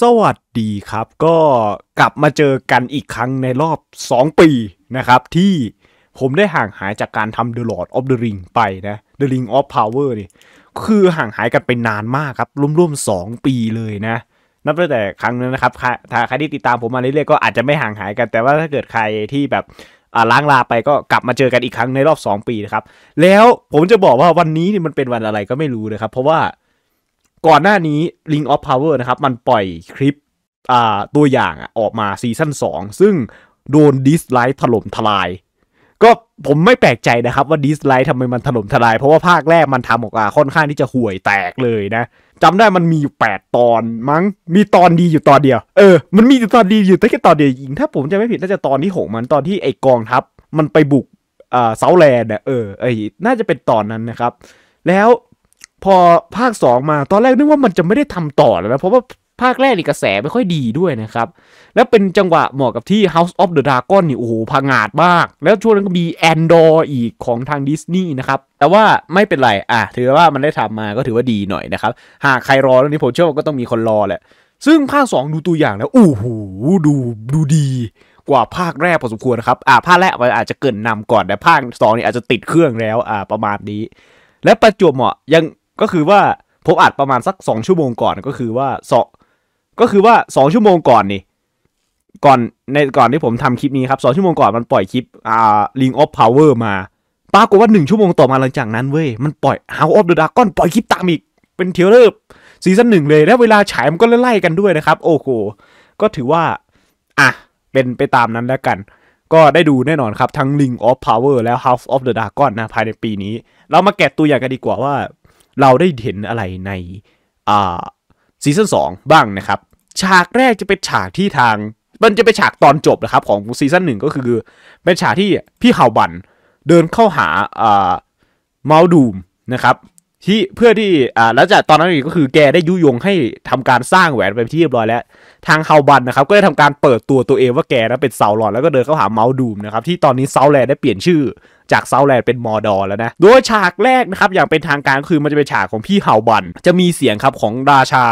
สวัสดีครับก็กลับมาเจอกันอีกครั้งในรอบ 2 ปีนะครับที่ผมได้ห่างหายจากการทำ The Lord of the Ring ไปนะ The Ring of Power นี่คือห่างหายกันไปนานมากครับร่วมๆ2ปีเลยนะ นับตั้งแต่ครั้งนั้นนะครับถ้าใครที่ติดตามผมมาเรื่อยๆก็อาจจะไม่ห่างหายกันแต่ว่าถ้าเกิดใครที่แบบล้างลาไปก็กลับมาเจอกันอีกครั้งในรอบ 2 ปีนะครับแล้วผมจะบอกว่าวันนี้นี่มันเป็นวันอะไรก็ไม่รู้นะครับเพราะว่าก่อนหน้านี้ Ring of Power นะครับมันปล่อยคลิปอ่าตัวอย่างออกมาซีซั่น2ซึ่งโดนดิสไลท์ถล่มทลาย ก็ผมไม่แปลกใจนะครับว่าดิสไลท์ทำไมมันถล่มทลายเพราะว่าภาคแรกมันทำออกมาค่อนข้างที่จะห่วยแตกเลยนะจำได้มันมีอยู่ 8 ตอนมั้งมีตอนดีอยู่ตอนเดียว เออมันมีอยู่ตอนดีอยู่แต่แค่ตอนเดียวจริง ถ้าผมจะไม่ผิดน่าจะตอนที่หกมันตอนที่ไอกองทัพมันไปบุกอ่าเซาแลนด์เออไอน่าจะเป็นตอนนั้นนะครับ แล้วพอภาค 2 มาตอนแรกนึกว่ามันจะไม่ได้ทำต่อแล้วนะ เพราะว่าภาคแรกนี่กระแสไม่ค่อยดีด้วยนะครับ แล้วเป็นจังหวะเหมาะกับที่ House of the Dragon นี่ โอ้โหพังาดมาก แล้วช่วงนั้นก็มีแอนดอร์อีกของทางดิสนีย์นะครับ แต่ว่าไม่เป็นไรอ่ะถือว่ามันได้ทำมาก็ถือว่าดีหน่อยนะครับ หากใครรอเรื่องนี้ผมเชื่อว่าก็ต้องมีคนรอแหละซึ่งภาค 2 ดูตัวอย่างแล้วโอ้โหดูดูดี กว่าภาคแรกพอสมควรนะครับอ่าภาคแรกมันอาจจะเกินนำก่อนแต่ภาคสองนี่อาจจะติดเครื่องแล้วอ่าประมาณนี้ และประจวบเหมาะยังก็คือว่าผมอัดประมาณสักสองชั่วโมงก่อนก็คือว่าสองก็คือว่าสองชั่วโมงก่อนนี่ก่อนในก่อนที่ผมทำคลิปนี้ครับสองชั่วโมงก่อนมันปล่อยคลิปอ่าลิงออฟพาวเวอร์มา ปรากฏว่าหนึ่งชั่วโมงต่อมาหลังจากนั้นเว้ย มันปล่อยฮาออฟเดอะดาร์กอนปล่อยคลิปตามอีกเป็นเทเลอร์ซีซั่นหนึ่งเลยและเวลาฉายมันก็ไล่กันด้วยนะครับ โอ้โหก็ถือว่า อ่ะเป็นไปตามนั้นแล้วกัน ก็ได้ดูแน่นอนครับทั้ง Ring of Power แล้ว House of the Dragon นะภายในปีนี้ เรามาแกะตัวอย่างกันดีกว่าว่าเราได้เห็นอะไรในอ่าซีซั่นสองบ้างนะครับ ฉากแรกจะเป็นฉากที่ทาง มันจะเป็นฉากตอนจบนะครับของซีซั่นหนึ่งก็คือเป็นฉากที่พี่ฮาวบันเดินเข้าหาอ่าเมาดูมนะครับ ที่เพื่อที่อ่าแล้วจากตอนนั้นก็คือแกได้ยุยงให้ทำการสร้างแหวนไปที่เรียบร้อย แล้วทางเฮาบันนะครับ ก็ได้ทำการเปิดตัวตัวเองว่าแกนะเป็นเซาลอนแล้วก็เดินเข้าหาเมา์ดูมนะครับที่ตอนนี้เซาแลนได้เปลี่ยนชื่อจากเซาแลนด์เป็นมอดอแล้วนะโดยฉากแรกนะครับ อย่างเป็นทางการคือมันจะเป็นฉากของพี่เฮาบัน จะมีเสียงครับของราชา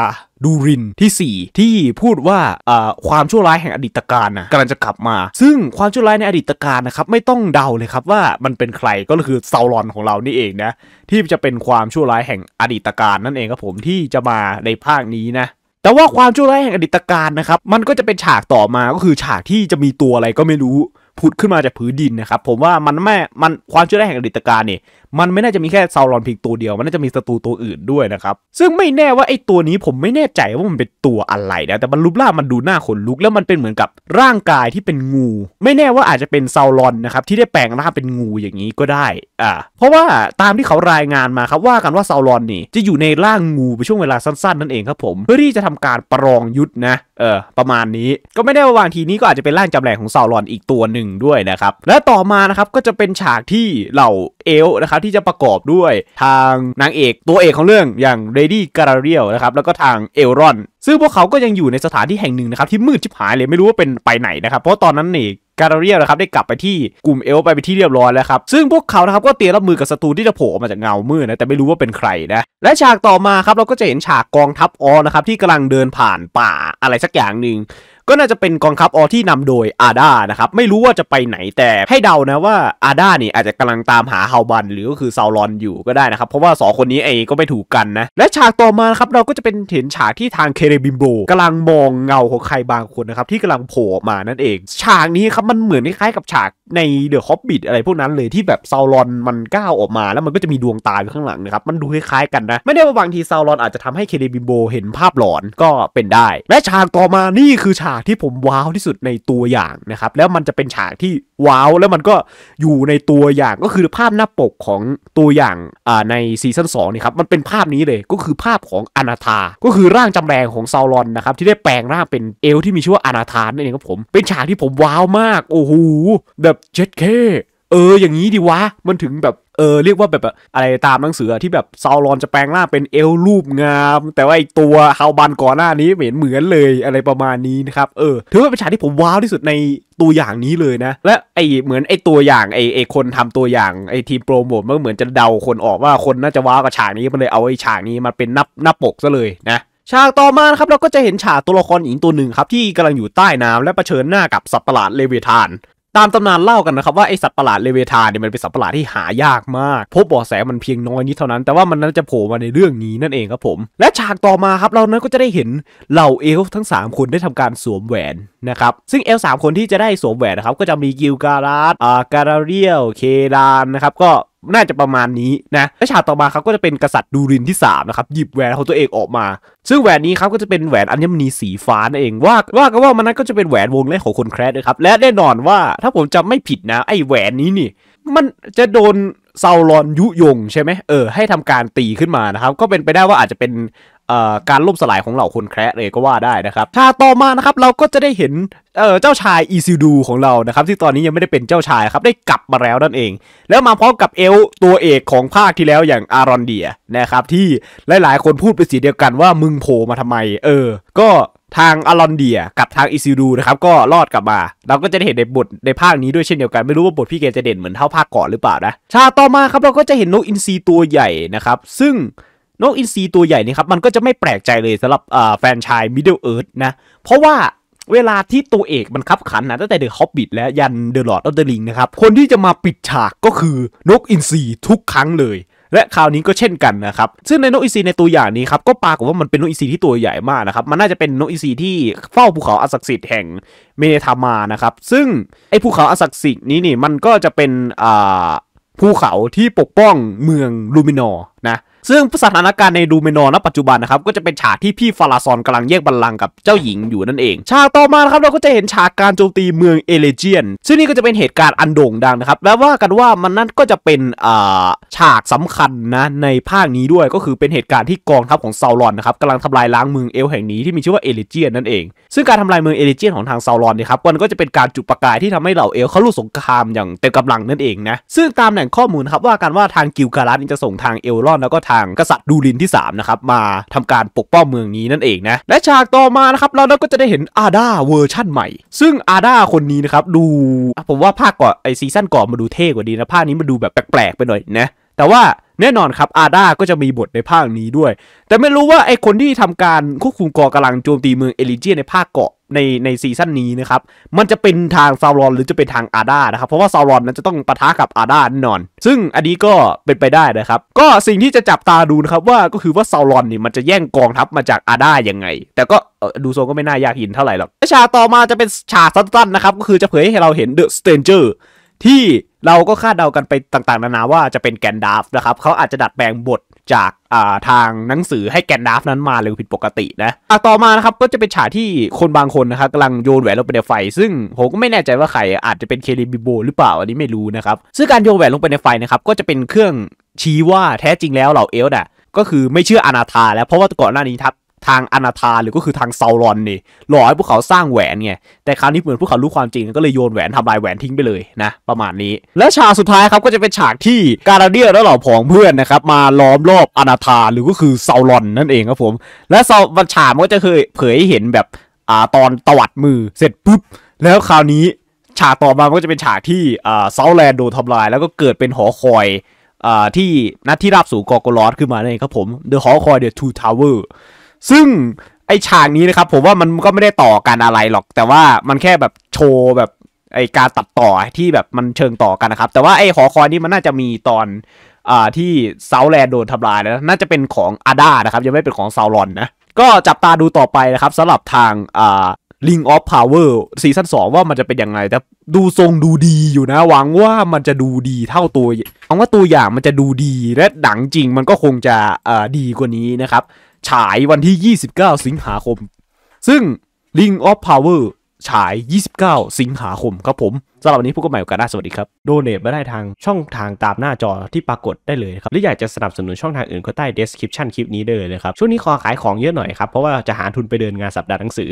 ดูรินที่ 4 ที่พูดว่าความชั่วร้ายแห่งอดีตการนะกำลังจะกลับมา ซึ่ง ความชั่วร้ายในอดีตการนะครับ ไม่ต้องเดาเลยครับ ว่ามันเป็นใครก็คือเซาลอนของเรานี่เองนะที่จะเป็นความชั่วร้ายแห่งอดีตการนั่นเองครับผมที่จะมาในภาคนี้นะแต่ว่าความชั่วร้ายแห่งอดีตการนะครับมันก็จะเป็นฉากต่อมาก็คือฉากที่จะมีตัวอะไรก็ไม่รู้ผุดขึ้นมาจากผืนดินนะครับผมว่ามันไม่มันความเชื่อได้แห่งอดีตการเนี่ยมันไม่น่าจะมีแค่ซาลรอนเพียงตัวเดียวมันน่าจะมีศัตรูตัวอื่นด้วยนะครับซึ่งไม่แน่ว่าไอ้ตัวนี้ผมไม่แน่ใจว่ามันเป็นตัวอะไรนะแต่มันรูปร่างมันดูหน้าขนลุก แล้วมันเป็นเหมือนกับร่างกายที่เป็นงู ไม่แน่ว่าอาจจะเป็นซาลรอนนะครับที่ได้แปลงร่างเป็นงูอย่างนี้ก็ได้อ่าเพราะว่าตามที่เขารายงานมาครับว่ากันว่าซาลรอนนี่ จะอยู่ในร่างงูไปช่วงเวลาสั้นๆ นั่นเองครับผมเพื่อที่จะทำการประลองยุทธนะเออประมาณนี้ก็ไม่ได้ว่าวางทีนี้ก็อาจจะเป็นร่างจำแหลงของซาวรอนอีกตัวหนึ่งด้วยนะครับ และต่อมานะครับก็จะเป็นฉากที่เหล่าเอลนะครับที่จะประกอบด้วยทางนางเอกตัวเอกของเรื่องอย่างเรดี้การาเรียลนะครับแล้วก็ทางเอลรอน ซึ่งพวกเขาก็ยังอยู่ในสถานที่แห่งหนึ่งนะครับที่มืดชิบหายเลยไม่รู้ว่าเป็นไปไหนนะครับ เพราะตอนนั้นเอกการเรียลนะครับได้กลับไปที่กลุ่มเอลไปไปที่เรียบร้อยแล้วครับซึ่งพวกเขานะครับก็เตรียมรับมือกับศัตรูที่จะโผล่มาจากเงามืดนะแต่ไม่รู้ว่าเป็นใครนะ และฉากต่อมาครับเราก็จะเห็นฉากกองทัพออนะครับที่กำลังเดินผ่านป่าอะไรสักอย่างหนึ่งก็น่าจะเป็นกองทัพออที่นำโดยอาดานะครับไม่รู้ว่าจะไปไหนแต่ให้เดานะว่า อาดาเนี่ยอาจจะกำลังตามหาเฮาวบันหรือก็คือซาวอนอยู่ก็ได้นะครับเพราะว่าสองคนนี้ไอ้ก็ไม่ถูกกันนะและฉากต่อมาครับเราก็จะเป็นเห็นฉากที่ทางเคเรบิมโบกำลังมองเงาของใครบางคนนะครับที่กำลังโผล่มานั่นเอง ฉากนี้ครับมันเหมือนคล้ายๆกับฉากในเดอะฮอบบิทอะไรพวกนั้นเลยที่แบบซาวลอนมันก้าวออกมา แล้วมันก็จะมีดวงตาอยู่ข้างหลังนะครับมันดูคล้ายๆกันนะไม่ได้ว่าบางทีซาวลอนอาจจะทำให้เคเดบิโบเห็นภาพหลอนก็เป็นได้ และฉากต่อมานี่คือฉากที่ผมว้าวที่สุดในตัวอย่างนะครับแล้วมันจะเป็นฉากที่ว้าว แล้วมันก็อยู่ในตัวอย่างก็คือภาพหน้าปกของตัวอย่างอ่าในซีซั่นสองนี่ครับมันเป็นภาพนี้เลยก็คือภาพของอนาธาก็คือร่างจำแรงของซาวลอนนะครับที่ได้แปลงร่างเป็นเอลที่มีชื่อว่าอนาธานนั่นเองครับผม เป็นฉากที่ผมว้าวมากโอ้โหแบบเจ็ดเคเออ อย่างนี้ดีวะ มันถึงแบบ เออ เรียกว่าแบบอะไรตามหนังสือที่แบบซาวรอนจะแปลงร่างเป็นเอลรูปงาม แต่ว่าไอตัวฮาวบันก่อนหน้านี้เหมือนเหมือนเลยอะไรประมาณนี้นะครับ เออถือว่าเป็นฉากที่ผมว้าวที่สุดในตัวอย่างนี้เลยนะ และไอเหมือนไอตัวอย่างไอไอคนทำตัวอย่างไอทีมโปรโมทมันเหมือนจะเดาคนออกว่าคนน่าจะว้าวกับฉากนี้มันเลยเอาไอฉากนี้มาเป็นนับหน้าปกซะเลยนะ ฉากต่อมาครับเราก็จะเห็นฉากตัวละครหญิงตัวหนึ่งครับที่กำลังอยู่ใต้น้ำและะเผชิญหน้ากับสัตว์ประหลาดเลเวทานตามตำนานเล่ากันนะครับว่าไอสัตว์ประหลาดเลเวทาเนี่ยมันเป็นสัตว์ประหลาดที่หายากมาก พบบ่อแสมันเพียงน้อยนิดเท่านั้นแต่ว่ามันน่าจะโผล่มาในเรื่องนี้นั่นเองครับผม และฉากต่อมาครับเรานั้นก็จะได้เห็นเหล่าเอลฟ์ทั้ง 3 คนได้ทำการสวมแหวนนะครับซึ่งเอลสามคนที่จะได้สวมแหวนนะครับ ก็จะมีกิลการาดอ่า การาเรียลเคดานนะครับก็น่าจะประมาณนี้นะและฉากต่อมาครับก็จะเป็นกษัตริย์ดูรินที่3นะครับ หยิบแหวนของตัวเองออกมา ซึ่งแหวนนี้ครับก็จะเป็นแหวนอัญมณีสีฟ้านั่นเองว่าว่าก็ว่ามันนั้นก็จะเป็นแหวนวงแรกของคนแคร์นะครับ และแน่นอนว่าถ้าผมจำไม่ผิดนะ ไอ้แหวนนี้นี่มันจะโดนเซาลอนยุยง ใช่ไหมเออให้ทำการตีขึ้นมานะครับ ก็เป็นไปได้ว่าอาจจะเป็นการล่มสลายของเหล่าคนแคระเลยก็ว่าได้นะครับถ้าต่อมานะครับเราก็จะได้เห็นเจ้าชายอีซิดูของเรานะครับที่ตอนนี้ยังไม่ได้เป็นเจ้าชายครับได้กลับมาแล้วนั่นเอง แล้วมาพร้อมกับเอลตัวเอกของภาคที่แล้วอย่างอารอนเดียนะครับที่หลายๆ คนพูดเป็นสีเดียวกันว่ามึงโผล่มาทำไมเออ ก็ทางอารอนเดียกับทางอิซิดูนะครับก็รอดกลับมา เราก็จะได้เห็นในบทในภาคนี้ ด้วยเช่นเดียวกันไม่รู้ว่าบทพี่เกจะเด่นเหมือนเท่าภาคก่อนหรือเปล่านะชาต่อมาครับเราก็จะเห็นนกอินทรีตัวใหญ่นะครับซึ่งนกอินทรีตัวใหญ่นี่ครับมันก็จะไม่แปลกใจเลยสำหรับแฟนชายมิดเดิลเอิร์ธนะเพราะว่าเวลาที่ตัวเอกมันคับขันนะตั้งแต่เดอะฮอบบิทและยันเดอะลอร์ดออฟเดอะลิงนะครับคนที่จะมาปิดฉากก็คือนกอินทรีทุกครั้งเลย และคราวนี้ก็เช่นกันนะครับ ซึ่งในนกอินทรีในตัวอย่างนี้ครับก็ปรากฏว่ามันเป็นนกอินทรีที่ตัวใหญ่มากนะครับ มันน่าจะเป็นนกอินทรีที่เฝ้าภูเขาอสักศิษสธิ์แห่งเมเนธามานะครับซึ่งไอ้ภูเขาอสักศิษสธิ์นี้นี่มันก็จะเป็นอ่าภูเขาที่ปกป้องเมืองลูมินอร์นะซึ่งสถานการณ์ในดูเมนอนณปัจจุบันนะครับก็จะเป็นฉากที่พี่ฟาราซอนกำลังแยกบัลลังก์กับเจ้าหญิงอยู่นั่นเองฉากต่อมาครับเราก็จะเห็นฉากการโจมตีเมืองเอเลเจียน ซึ่งนี่ก็จะเป็นเหตุการณ์อันโด่งดังนะครับและว่ากันว่ามันนั่นก็จะเป็นฉากสำคัญนะในภาคนี้ด้วยก็คือเป็นเหตุการณ์ที่กองทัพของซาลอนนะครับกำลังทำลายล้างเมืองเอลแห่งนี้ ที่มีชื่อว่าเอเลเจียนนั่นเอง ซึ่งการทำลายเมืองเอเลเจียนของทางซาลอนนะครับมันก็จะเป็นการจุดประกายที่ทำให้เหล่าเอลเขาลุกสงครามอย่างเต็มกำลังนั่นเองนะซึ่งตามแหล่งข้อมูลครับว่ากันว่าทางกิลการัสจะส่งทางเอลรอนแล้วก็ทางกษัตริย์ดูรินที่3นะครับมาทำการปกป้องเมืองนี้นั่นเองนะและฉากต่อมานะครับเราก็จะได้เห็นอาดาเวอร์ชั่นใหม่ ซึ่งอาดาคนนี้นะครับดูผมว่าภาคก่อนไอซีซั่นก่อนมาดูเท่กว่าดีนะ ภาคนี้มาดูแบบแปลกๆไปหน่อยนะแต่ว่าแน่นอนครับอาดาก็จะมีบทในภาคนี้ด้วย แต่ไม่รู้ว่าไอคนที่ทำการควบคุมกอกำลังโจมตีเมืองเอลิเจียในภาคเกาะในในซีซั่นนี้นะครับ มันจะเป็นทางซารอนหรือจะเป็นทางอาดานะครับ เพราะว่าซารอนนั้นจะต้องปะทะกับอาดาแน่นอน ซึ่งอันนี้ก็เป็นไปได้นะครับ ก็สิ่งที่จะจับตาดูนะครับว่าก็คือว่าซารอนนี่มันจะแย่งกองทัพมาจากอาดายังไง แต่ก็ดูทรงก็ไม่น่ายากหินเท่าไหร่หรอก ฉากต่อมาจะเป็นฉากสั้นๆนะครับ ก็คือจะเผยให้เราเห็นเดอะสเตนเจอร์ที่เราก็คาดเดากันไปต่างๆนานาว่าจะเป็นแกนดาฟนะครับเขาอาจจะดัดแปลงบทจากาทางหนังสือให้แกนดาฟนั้นมาเร็วผิดปกตินะอ่ะต่อมานะครับก็จะเป็นฉากที่คนบางคนนะครับกำลังโยนแหวนลงไปในไฟ ซึ่งผมก็ไม่แน่ใจว่าใครอาจจะเป็นเคลิบิโบหรือเปล่า อันนี้ไม่รู้นะครับซึ่งการโยนแหวนลงไปในไฟนะครับก็จะเป็นเครื่องชี้ว่าแท้จริงแล้วเหล่าเอลด์น่ะก็คือไม่เชื่ออนาธาแล้ว เพราะว่าก่อนหน้านี้ทับทางอนาธาหรือก็คือทางเซารอนนี่หล่อให้พวกเขาสร้างแหวนไงแต่คราวนี้เหมือนพวกเขารู้ความจริงก็เลยโยนแหวนทำลายแหวนทิ้งไปเลยนะประมาณนี้ และฉากสุดท้ายครับก็จะเป็นฉากที่การาเดียและเหล่าผองเพื่อนนะครับมาล้อมรอบอนาธาหรือก็คือเซารอน นั่นเองครับผมและเซาบันฉามันก็จะเคยเผยให้เห็นแบบอ่าตอนตวัดมือเสร็จปุ๊บ แล้วคราวนี้ฉากต่อมามันก็จะเป็นฉากที่อ่าเซาแลนโดนทำลายแล้วก็เกิดเป็นหอคอยอ่าที่นัดที่ราบสูงกอกลอสขึ้นมาเนี่ยครับผม The Hall c o ดอ The Two Tower ซึ่งไอฉากนี้นะครับผมว่ามันก็ไม่ได้ต่อกันอะไรหรอก แต่ว่ามันแค่แบบโชว์แบบไอการตัดต่อที่แบบมันเชิงต่อกันนะครับ แต่ว่าไอหอคอยนี้มันน่าจะมีตอนอ่าที่เซาแลนโดนทำลายแล้ว น่าจะเป็นของอาดานะครับยังไม่เป็นของซาลอนนะก็จับตาดูต่อไปนะครับสำหรับทางอ่า Ring of Power ซีซั่น2ว่ามันจะเป็นยังไงแต่ดูทรงดูดีอยู่นะ หวังว่ามันจะดูดีเท่าตัวหวังว่าตัวอย่างมันจะดูดีและดังจริงมันก็คงจะดีกว่านี้นะครับฉายวันที่ 29 สิงหาคม ซึ่ง Ring of Power ฉาย 29 สิงหาคมครับผม สำหรับวันนี้พวกก็ใหม่กันหน้าสวัสดีครับ โดเนทมาได้ทางช่องทางตามหน้าจอที่ปรากฏได้เลยครับ หรืออยากจะสนับสนุนช่องทางอื่นก็ใต้ description คลิปนี้ได้เลยนะครับ ช่วงนี้ขอขายของเยอะหน่อยครับ เพราะว่าจะหาทุนไปเดินงานสัปดาห์หนังสือ